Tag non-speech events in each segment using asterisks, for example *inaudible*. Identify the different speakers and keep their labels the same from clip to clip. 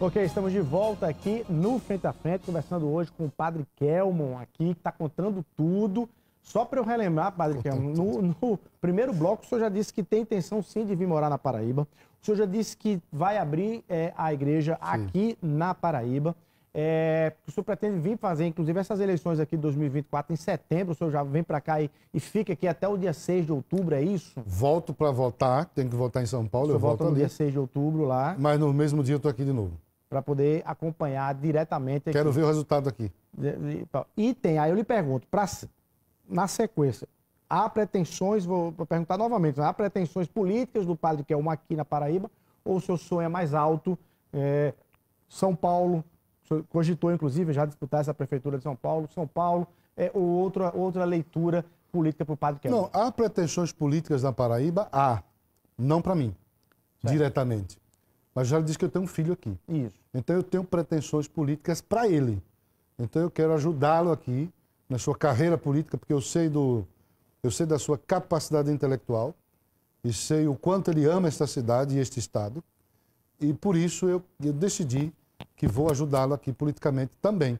Speaker 1: Ok, estamos de volta aqui no Frente a Frente, conversando hoje com o Padre Kelmon aqui, que está contando tudo. Só para eu relembrar, Padre Kelmon, no, no, primeiro bloco o senhor já disse que tem intenção sim de vir morar na Paraíba. O senhor já disse que vai abrir é, a igreja sim. aqui na Paraíba. É, o senhor pretende vir fazer, inclusive, essas eleições aqui de 2024 em setembro. O senhor já vem para cá e, e, fica aqui até o dia 6 de outubro, é isso?
Speaker 2: Volto para votar, tenho que votar em São Paulo, eu volto no ali. dia 6 de outubro lá. Mas no mesmo dia eu estou aqui de novo para
Speaker 1: poder acompanhar diretamente. Quero aqui. ver o resultado aqui. E tem, aí eu lhe pergunto, pra, na sequência, há pretensões, vou perguntar novamente, né? há pretensões políticas do padre que é uma aqui na Paraíba, ou o seu sonho é mais alto? É, São Paulo, cogitou inclusive já disputar essa prefeitura de São Paulo, São Paulo, é, ou outra, outra leitura
Speaker 2: política para o padre Kelvin? Não, há pretensões políticas na Paraíba? Há. Não para mim, certo. diretamente. Mas já disse que eu tenho um filho aqui. Isso. Então eu tenho pretensões políticas para ele. Então eu quero ajudá-lo aqui na sua carreira política, porque eu sei do eu sei da sua capacidade intelectual e sei o quanto ele ama esta cidade e este estado. E por isso eu, eu decidi que vou ajudá-lo aqui politicamente também.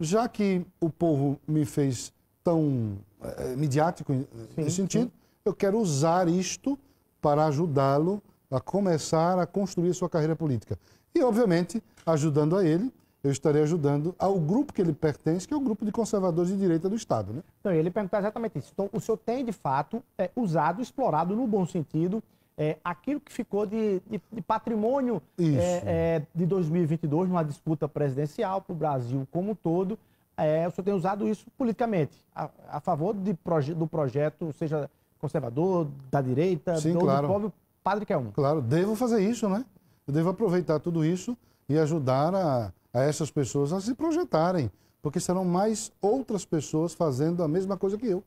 Speaker 2: Já que o povo me fez tão é, midiático eh, sim, nesse sentido, sim. eu quero usar isto para ajudá-lo a começar a construir sua carreira política. E, obviamente, ajudando a ele, eu estarei ajudando ao grupo que ele pertence, que é o grupo de conservadores de direita do Estado. Né?
Speaker 1: Então, ele pergunta exatamente isso. Então, o senhor tem, de fato, é, usado, explorado, no bom sentido, é, aquilo que ficou de, de, de patrimônio é, é de 2022, numa disputa presidencial para o Brasil como um todo. É, o senhor tem usado isso politicamente, a, a favor proje do
Speaker 2: projeto, seja conservador, da direita, Sim, do, claro. do Padre Kelman. É claro, devo fazer isso, né? Eu devo aproveitar tudo isso e ajudar a, a essas pessoas a se projetarem, porque serão mais outras pessoas fazendo a mesma coisa que eu,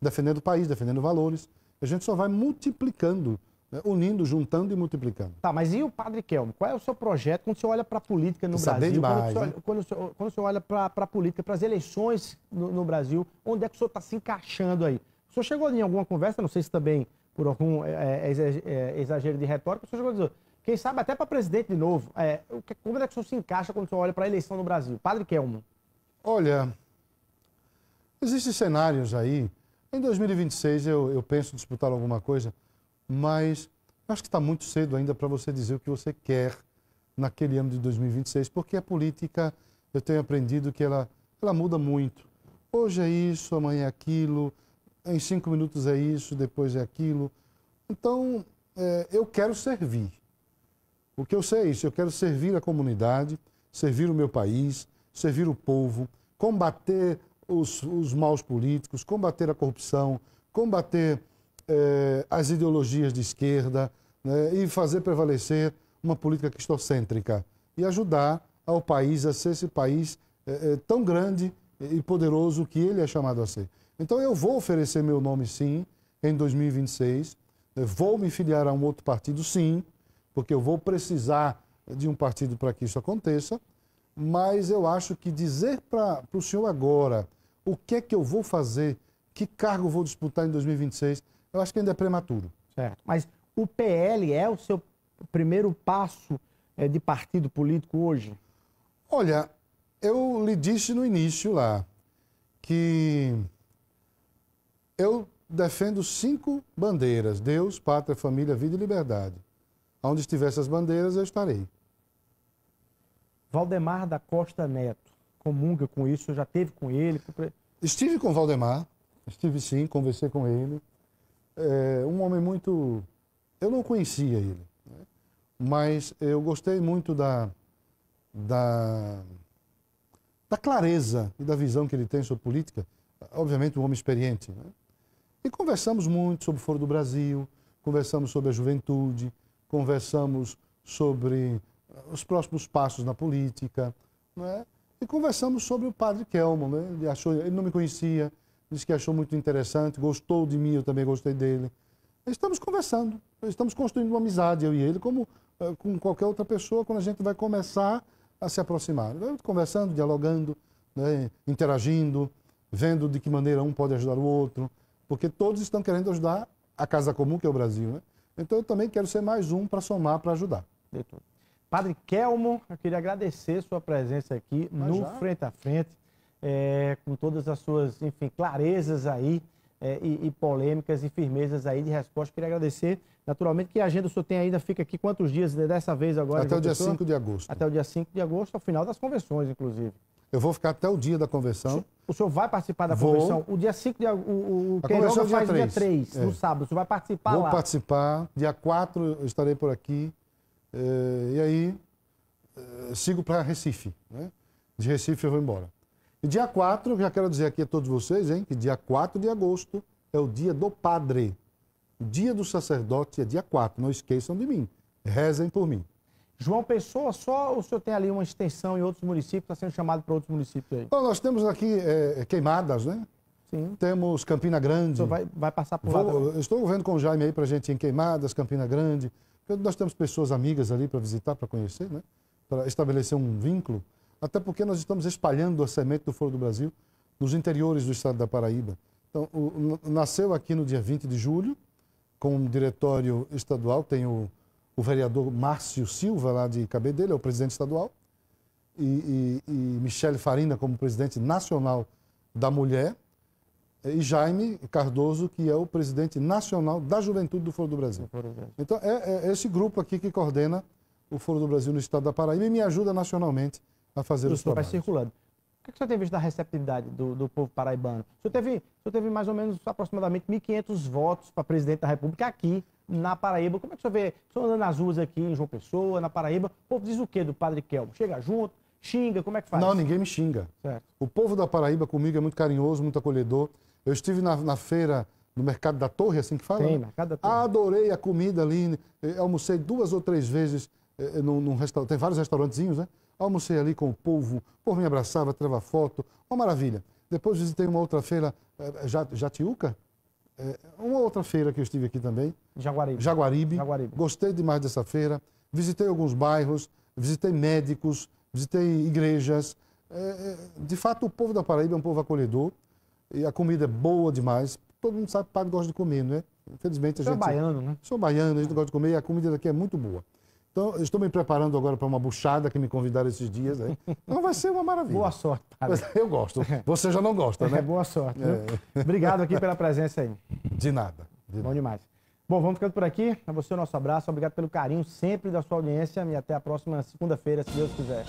Speaker 2: defendendo o país, defendendo valores. A gente só vai multiplicando, né? unindo, juntando e multiplicando. Tá, mas e o Padre Kelmo? Qual é o seu projeto quando você olha para a política no Brasil? Demais,
Speaker 1: quando, você né? olha para a política, para as eleições no, no Brasil, onde é que o senhor está se encaixando aí? O senhor chegou em alguma conversa, não sei se também por algum é é, é, é, é, exagero de retórica, o senhor dizer, quem sabe até para presidente de novo. É, como é que o senhor se encaixa quando o senhor olha para a eleição no Brasil?
Speaker 2: Padre Kelman. Olha, existem cenários aí. Em 2026 eu, eu penso disputar alguma coisa, mas acho que está muito cedo ainda para você dizer o que você quer naquele ano de 2026, porque a política, eu tenho aprendido que ela, ela muda muito. Hoje é isso, amanhã é aquilo, em cinco minutos é isso, depois é aquilo. Então, é, eu quero servir. O que eu sei é isso, eu quero servir a comunidade, servir o meu país, servir o povo, combater os, os maus políticos, combater a corrupção, combater é, as ideologias de esquerda né, e fazer prevalecer uma política cristocêntrica e ajudar ao país a ser esse país é, é tão grande e poderoso que ele é chamado a ser. Então eu vou oferecer meu nome sim em 2026, eu vou me filiar a um outro partido sim, porque eu vou precisar de um partido para que isso aconteça, mas eu acho que dizer para o senhor agora o que é que eu vou fazer, que cargo vou disputar em 2026, eu acho que ainda é prematuro. Certo, mas o PL é o seu primeiro passo é, de partido político hoje? Olha, eu lhe disse no início lá que eu defendo cinco bandeiras: Deus, pátria, família, vida e liberdade. Onde estiver essas bandeiras, eu estarei. Valdemar da Costa Neto comunga com isso? Já teve com ele? Estive com Valdemar, estive sim, conversei com ele. É um homem muito. Eu não conhecia ele, né? mas eu gostei muito da, da, da clareza e da visão que ele tem sobre política. Obviamente, um homem experiente, né? E conversamos muito sobre o Foro do Brasil, conversamos sobre a juventude, conversamos sobre eh, os próximos passos na política, né? e conversamos sobre o padre Kelman. Né? Ele, achou, ele não me conhecia, disse que achou muito interessante, gostou de mim, eu também gostei dele. Estamos conversando, estamos construindo uma amizade, eu e ele, como eh, com qualquer outra pessoa, quando a gente vai começar a se aproximar. Né? Conversando, dialogando, né? interagindo, vendo de que maneira um pode ajudar o outro, porque todos estão querendo ajudar a casa comum, que é o Brasil, né? Então eu também quero ser mais um para somar, para ajudar. Padre Kelmo, eu queria agradecer sua presença aqui Mas no já?
Speaker 1: Frente a Frente, é, com todas as suas, enfim, clarezas aí é, e, e, polêmicas e firmezas aí de resposta. Queria agradecer, naturalmente, que a agenda o senhor tem ainda, fica aqui quantos dias dessa vez agora? Até o dia 5 de agosto. Até o dia 5 de agosto, ao final das convenções, inclusive.
Speaker 2: Eu vou ficar até o dia da convenção. O senhor vai participar da vou. convenção?
Speaker 1: O dia 5 de agosto, o, o Queiroga é faz dia 3, é. no sábado. O senhor vai participar vou lá? Vou
Speaker 2: participar. Dia 4 eu estarei por aqui. É, e aí, é, sigo para Recife. Né? De Recife eu vou embora. E dia 4, já quero dizer aqui a todos vocês, hein, que dia 4 de agosto é o dia do padre. O dia do sacerdote é dia 4, não esqueçam de mim. Rezem por mim. João Pessoa só o senhor tem ali uma extensão em outros municípios, está sendo chamado para outros municípios aí? Então, nós temos aqui é, queimadas, né? Sim. Temos Campina Grande. O vai, vai passar por Vou, lá? Estou vendo com o Jaime aí para a gente ir em Queimadas, Campina Grande. Nós temos pessoas amigas ali para visitar, para conhecer, né? Para estabelecer um vínculo. Até porque nós estamos espalhando a semente do Foro do Brasil nos interiores do estado da Paraíba. Então, o, nasceu aqui no dia 20 de julho, com um diretório estadual, tem o o vereador Márcio Silva, lá de Cabedelo, é o presidente estadual, e, e, e Michele Farina como presidente nacional da mulher, eh, e Jaime Cardoso, que é o presidente nacional da Juventude do Foro do Brasil. Então, é, é, é, esse grupo aqui que coordena o Foro do Brasil no estado da Paraíba e me ajuda nacionalmente a fazer Isso, os trabalhos. vai circulando.
Speaker 1: O que, é que o senhor tem visto da receptividade do, do povo paraibano? O senhor, teve, o senhor teve mais ou menos aproximadamente 1.500 votos para presidente da República aqui na Paraíba. Como é que você vê? Estou andando nas ruas aqui em João Pessoa, na Paraíba. O povo diz o quê do Padre Kelmo? Chega junto, xinga, como é que faz? Não, ninguém me
Speaker 2: xinga. Certo. O povo da Paraíba comigo é muito carinhoso, muito acolhedor. Eu estive na, na feira no Mercado da Torre, é assim que fala? Sim, né? Mercado da Torre. Adorei a comida ali. Né? almocei duas ou três vezes eh, eh num, num restaurante. Tem vários restaurantezinhos, né? Almocei ali com o povo, o povo me abraçava, tirava foto. Uma maravilha. Depois visitei uma outra feira, eh, eh, Jatiuca, é, uma outra feira que eu estive aqui também. Jaguaribe. Jaguaribe. Jaguaribe. Gostei demais dessa feira. Visitei alguns bairros, visitei médicos, visitei igrejas. É, é de fato, o povo da Paraíba é um povo acolhedor e a comida é boa demais. Todo mundo sabe que o gosta de comer, não é? Infelizmente a Sou gente. Sou baiano, né? Sou baiano, a gente gosta de comer e a comida daqui é muito boa. Então, eu estou me preparando agora para uma buchada que me convidaram esses dias. Né? Então vai ser uma maravilha. Boa sorte, padre. Eu gosto. Você já não gosta, né? *laughs* É, boa
Speaker 1: sorte. É.
Speaker 2: Obrigado aqui pela presença
Speaker 1: aí. De nada. De Bom nada. demais. Bom, vamos ficando por aqui. A você o nosso abraço. Obrigado pelo carinho sempre da sua audiência e até a próxima segunda-feira, se Deus quiser.